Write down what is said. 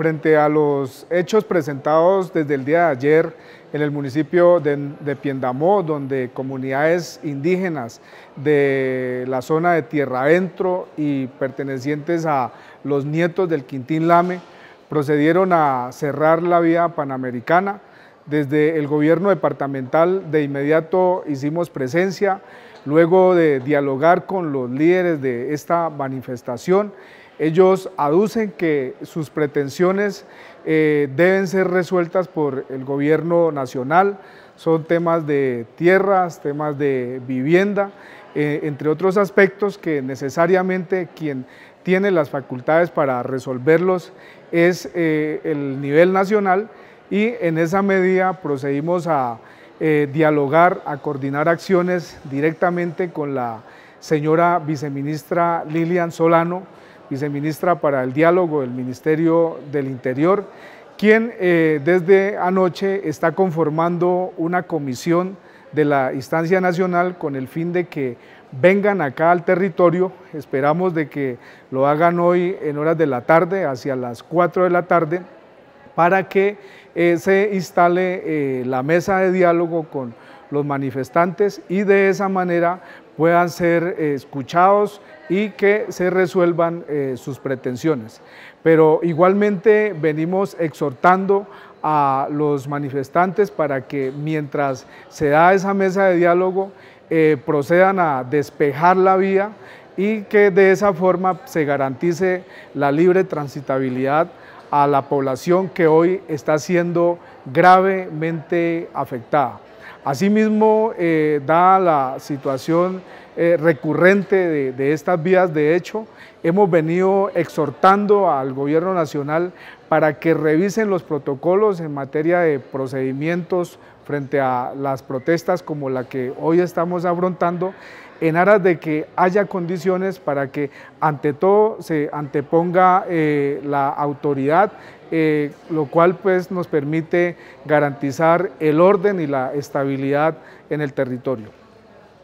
Frente a los hechos presentados desde el día de ayer en el municipio de, Piendamó, donde comunidades indígenas de la zona de Tierra Adentro y pertenecientes a los nietos del Quintín Lame procedieron a cerrar la vía panamericana desde el gobierno departamental de inmediato hicimos presencia, luego de dialogar con los líderes de esta manifestación, ellos aducen que sus pretensiones eh, deben ser resueltas por el gobierno nacional, son temas de tierras, temas de vivienda, eh, entre otros aspectos que necesariamente quien tiene las facultades para resolverlos es eh, el nivel nacional y en esa medida procedimos a eh, dialogar, a coordinar acciones directamente con la señora viceministra Lilian Solano, viceministra para el diálogo del Ministerio del Interior, quien eh, desde anoche está conformando una comisión de la instancia nacional con el fin de que vengan acá al territorio, esperamos de que lo hagan hoy en horas de la tarde, hacia las 4 de la tarde, para que eh, se instale eh, la mesa de diálogo con los manifestantes y de esa manera puedan ser eh, escuchados y que se resuelvan sus pretensiones. Pero igualmente venimos exhortando a los manifestantes para que mientras se da esa mesa de diálogo procedan a despejar la vía y que de esa forma se garantice la libre transitabilidad a la población que hoy está siendo gravemente afectada. Asimismo, eh, da la situación eh, recurrente de, estas vías de hecho, hemos venido exhortando al gobierno nacional para que revisen los protocolos en materia de procedimientos frente a las protestas como la que hoy estamos afrontando, en aras de que haya condiciones para que ante todo se anteponga eh, la autoridad, eh, lo cual pues nos permite garantizar el orden y la estabilidad en el territorio.